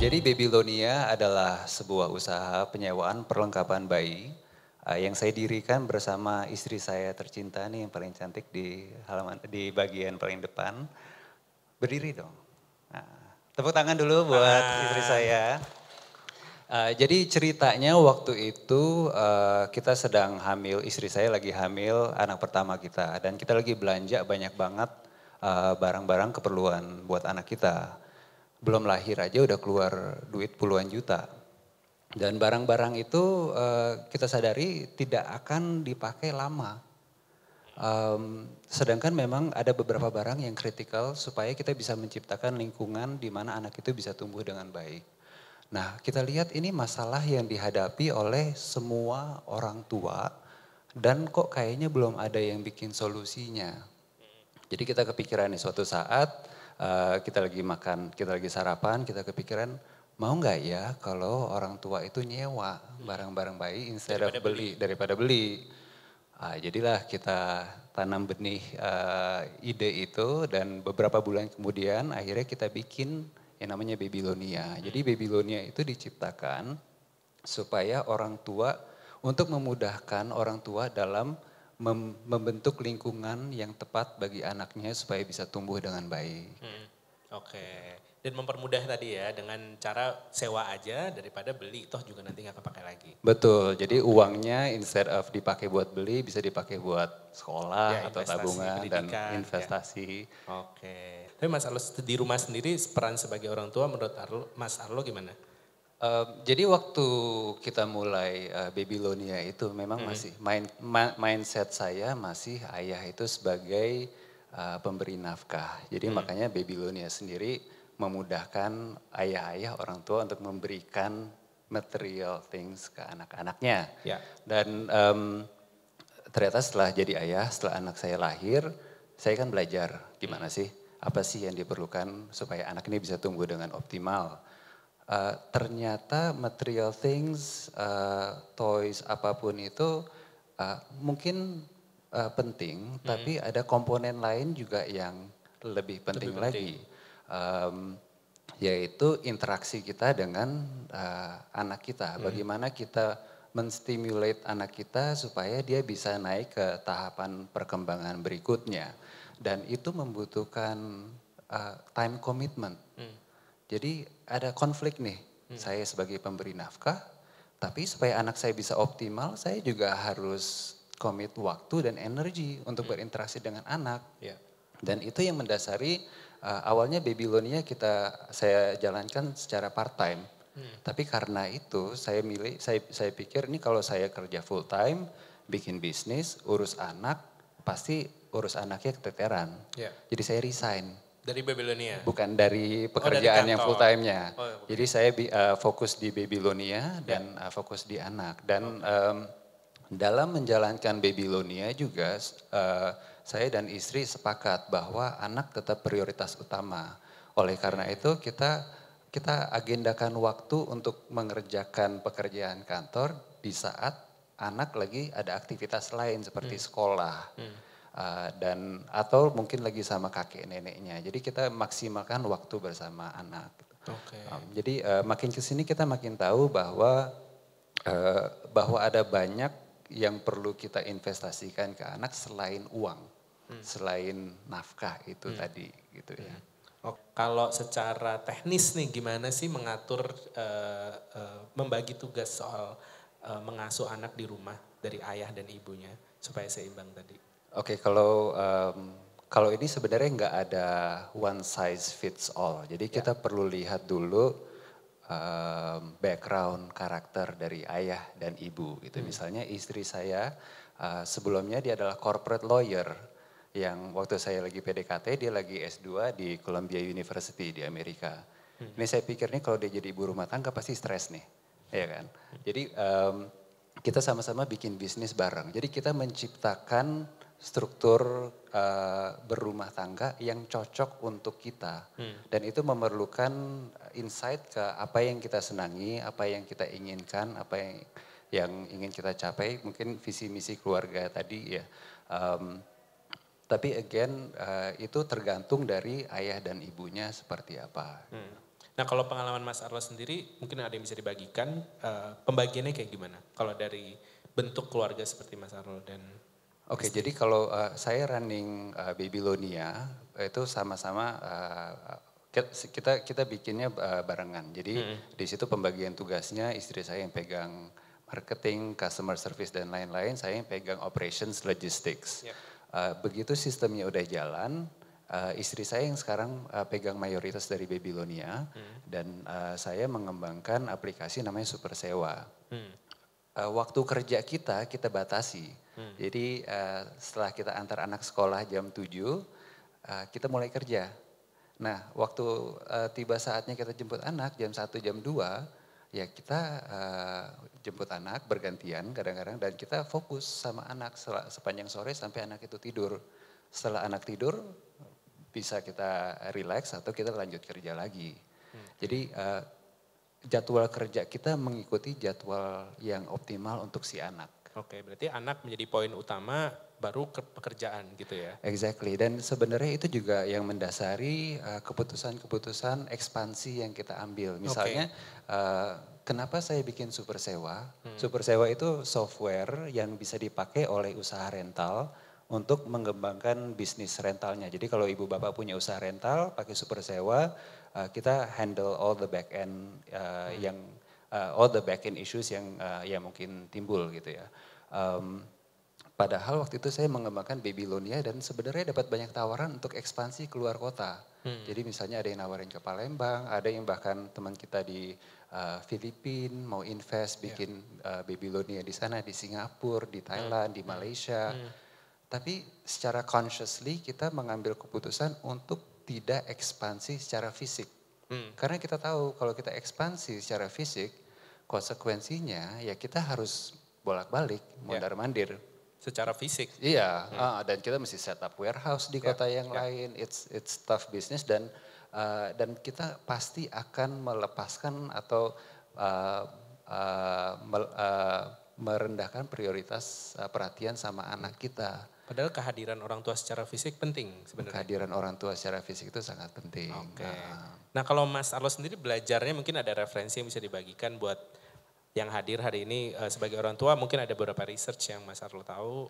Jadi Babylonia adalah sebuah usaha penyewaan perlengkapan bayi eh, yang saya dirikan bersama istri saya tercinta nih yang paling cantik di halaman di bagian paling depan. Berdiri dong. Nah, tepuk tangan dulu buat Hai. Ah. istri saya. Uh, jadi ceritanya waktu itu uh, kita sedang hamil, istri saya lagi hamil anak pertama kita dan kita lagi belanja banyak banget barang-barang uh, barang -barang keperluan buat anak kita belum lahir aja udah keluar duit puluhan juta. Dan barang-barang itu uh, kita sadari tidak akan dipakai lama. Um, sedangkan memang ada beberapa barang yang kritikal supaya kita bisa menciptakan lingkungan di mana anak itu bisa tumbuh dengan baik. Nah, kita lihat ini masalah yang dihadapi oleh semua orang tua dan kok kayaknya belum ada yang bikin solusinya. Jadi kita kepikiran nih suatu saat Eh, kita lagi makan, kita lagi sarapan, kita kepikiran mau nggak ya kalau orang tua itu nyewa barang-barang bayi instead daripada of beli, beli. daripada beli. Uh, jadilah kita tanam benih uh, ide itu dan beberapa bulan kemudian akhirnya kita bikin yang namanya Babylonia. Hmm. Jadi Babylonia itu diciptakan supaya orang tua untuk memudahkan orang tua dalam mem membentuk lingkungan yang tepat bagi anaknya supaya bisa tumbuh dengan baik. Hmm. Oke. Okay. Dan mempermudah tadi ya dengan cara sewa aja daripada beli toh juga nanti nggak kepakai lagi. Betul. Jadi okay. uangnya instead of dipakai buat beli bisa dipakai buat sekolah ya, atau tabungan pendidikan, dan ya. investasi. Ya. Oke. Okay. Tapi Mas Arlo di rumah sendiri peran sebagai orang tua menurut Arlo, Mas Arlo gimana? jadi waktu kita mulai uh, Babylonia itu memang hmm. masih main, ma mindset saya masih ayah itu sebagai uh, pemberi nafkah. Jadi hmm. makanya Babylonia sendiri memudahkan ayah-ayah orang tua untuk memberikan material things ke anak-anaknya. Yeah. Dan um, ternyata setelah jadi ayah, setelah anak saya lahir, saya kan belajar gimana hmm. sih apa sih yang diperlukan supaya anak ini bisa tumbuh dengan optimal Eh, ternyata material things, uh, toys apapun itu uh, mungkin uh, penting, hmm. tapi ada komponen lain juga yang lebih penting, lebih penting. lagi, um, yaitu interaksi kita dengan uh, anak kita. Hmm. Bagaimana kita menstimulate anak kita supaya dia bisa naik ke tahapan perkembangan berikutnya, dan itu membutuhkan uh, time commitment. Hmm jadi ada konflik nih, hmm. saya sebagai pemberi nafkah, tapi supaya anak saya bisa optimal, saya juga harus komit waktu dan energi untuk hmm. berinteraksi dengan anak. Yeah. Dan itu yang mendasari uh, awalnya Babylonia kita saya jalankan secara part time. Hmm. Tapi karena itu saya milih saya saya pikir ini kalau saya kerja full time, bikin bisnis, urus anak, pasti urus anaknya keteteran. Yeah. Jadi saya resign. Dari Babylonia. Bukan dari pekerjaan oh, dari yang full time-nya. Oh, okay. Iya, Jadi saya uh, fokus di Babylonia dan yeah. Ya. uh, fokus di anak dan okay. um, dalam menjalankan Babylonia juga uh, saya dan istri sepakat bahwa anak tetap prioritas utama. Oleh karena itu kita kita agendakan waktu untuk mengerjakan pekerjaan kantor di saat anak lagi ada aktivitas lain seperti hmm. sekolah. Hmm. Ah, dan atau mungkin lagi sama kakek neneknya. Jadi kita maksimalkan waktu bersama anak. Gitu. Okay. Um, jadi uh, makin kesini kita makin tahu bahwa uh, bahwa ada banyak yang perlu kita investasikan ke anak selain uang, hmm. selain nafkah itu hmm. tadi gitu ya. hmm. ya. Oh, kalau secara teknis nih gimana sih mengatur uh, uh, membagi tugas soal uh, mengasuh anak di rumah dari ayah dan ibunya supaya seimbang tadi? Oke, okay, kalau um, kalau ini sebenarnya nggak ada one size fits all. Jadi yeah. kita perlu lihat dulu um, background karakter dari ayah dan ibu. Gitu. Hmm. Misalnya istri saya uh, sebelumnya dia adalah corporate lawyer yang waktu saya lagi PDKT dia lagi S2 di Columbia University di Amerika. Hmm. Ini saya pikir nih kalau dia jadi ibu rumah tangga pasti stres nih, ya kan? Hmm. Jadi um, kita sama-sama bikin bisnis bareng. Jadi kita menciptakan struktur uh, berumah tangga yang cocok untuk kita hmm. dan itu memerlukan eh, insight ke apa yang kita senangi, apa yang kita inginkan, apa yang yang ingin kita capai, mungkin visi misi keluarga tadi ya. Um, tapi again uh, itu tergantung dari ayah dan ibunya seperti apa. Hmm. Nah kalau pengalaman Mas Arlo sendiri mungkin ada yang bisa dibagikan uh, pembagiannya kayak gimana? Kalau dari bentuk keluarga seperti Mas Arlo dan Oke, okay, jadi kalau uh, saya running uh, Babylonia itu sama-sama uh, kita kita bikinnya uh, barengan. Jadi hmm. di situ pembagian tugasnya istri saya yang pegang marketing, customer service dan lain-lain, saya yang pegang operations, logistics. Yep. Uh, begitu sistemnya udah jalan, uh, istri saya yang sekarang uh, pegang mayoritas dari Babylonia hmm. dan uh, saya mengembangkan aplikasi namanya Super Sewa. Hmm uh, waktu kerja kita kita batasi. Hmm. Jadi uh, setelah kita antar anak sekolah jam 7, uh, eh, kita mulai kerja. Nah, waktu uh, tiba saatnya kita jemput anak jam 1 jam 2, ya kita uh, jemput anak bergantian kadang-kadang dan kita fokus sama anak sepanjang sore sampai anak itu tidur. Setelah anak tidur bisa kita relax atau kita lanjut kerja lagi. Hmm. Jadi uh, jadwal kerja kita mengikuti jadwal yang optimal untuk si anak. Oke, berarti anak menjadi poin utama baru ke pekerjaan gitu ya. Exactly. Dan sebenarnya itu juga yang mendasari eh, keputusan-keputusan uh, ekspansi yang kita ambil. Misalnya okay. uh, eh, kenapa saya bikin super sewa? Hmm. Super sewa itu software yang bisa dipakai oleh usaha rental untuk mengembangkan bisnis rentalnya. Jadi kalau ibu bapak punya usaha rental, pakai super sewa, uh, kita handle all the back end uh, hmm. yang uh, all the back end issues yang uh, ya mungkin timbul gitu ya. Um, Padahal waktu itu saya mengembangkan Babylonia dan sebenarnya dapat banyak tawaran untuk ekspansi keluar kota. Hmm. Jadi misalnya ada yang nawarin ke Palembang, ada yang bahkan teman kita di uh, Filipina mau invest ya. bikin yeah. uh, Babylonia di sana, di Singapura, di Thailand, hmm. di Malaysia. Hmm. Tapi secara consciously kita mengambil keputusan untuk tidak ekspansi secara fisik. Hmm. Karena kita tahu kalau kita ekspansi secara fisik, konsekuensinya ya kita harus bolak-balik, ya. mondar-mandir. Secara fisik. Iya, hmm. uh, dan kita mesti setup warehouse di yeah. kota yang yeah. lain. It's it's tough business dan uh, dan kita pasti akan melepaskan atau uh, uh, mel, uh, merendahkan prioritas uh, perhatian sama anak kita. Padahal kehadiran orang tua secara fisik penting sebenarnya. Kehadiran orang tua secara fisik itu sangat penting. Oke. Okay. Nah. nah, kalau Mas Arlo sendiri belajarnya mungkin ada referensi yang bisa dibagikan buat yang hadir hari ini uh, sebagai orang tua mungkin ada beberapa research yang Mas Arlo tahu.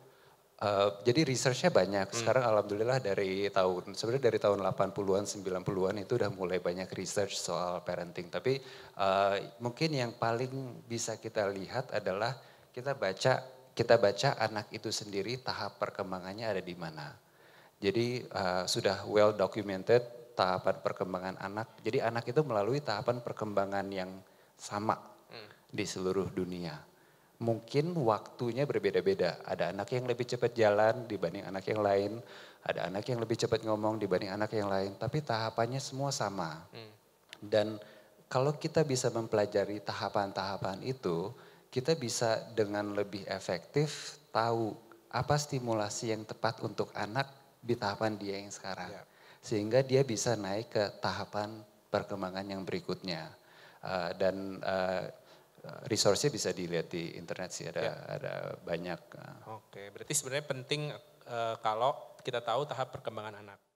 Uh, jadi researchnya banyak. Hmm. Sekarang hmm. alhamdulillah dari tahun sebenarnya dari tahun 80-an 90-an itu udah mulai banyak research soal parenting. Tapi uh, mungkin yang paling bisa kita lihat adalah kita baca kita baca anak itu sendiri tahap perkembangannya ada di mana. Jadi uh, sudah well documented tahapan perkembangan anak. Jadi anak itu melalui tahapan perkembangan yang sama hmm. di seluruh dunia. Mungkin waktunya berbeda-beda. Ada anak yang lebih cepat jalan dibanding anak yang lain, ada anak yang lebih cepat ngomong dibanding anak yang lain, tapi tahapannya semua sama. Hmm. Dan kalau kita bisa mempelajari tahapan-tahapan itu, kita bisa dengan lebih efektif tahu apa stimulasi yang tepat untuk anak di tahapan dia yang sekarang. yeah. Sehingga dia bisa naik ke tahapan perkembangan yang berikutnya. Uh, dan uh, resource-nya bisa dilihat di internet sih ada ya. ada banyak. Eh. Oke, berarti sebenarnya penting uh, kalau kita tahu tahap perkembangan anak.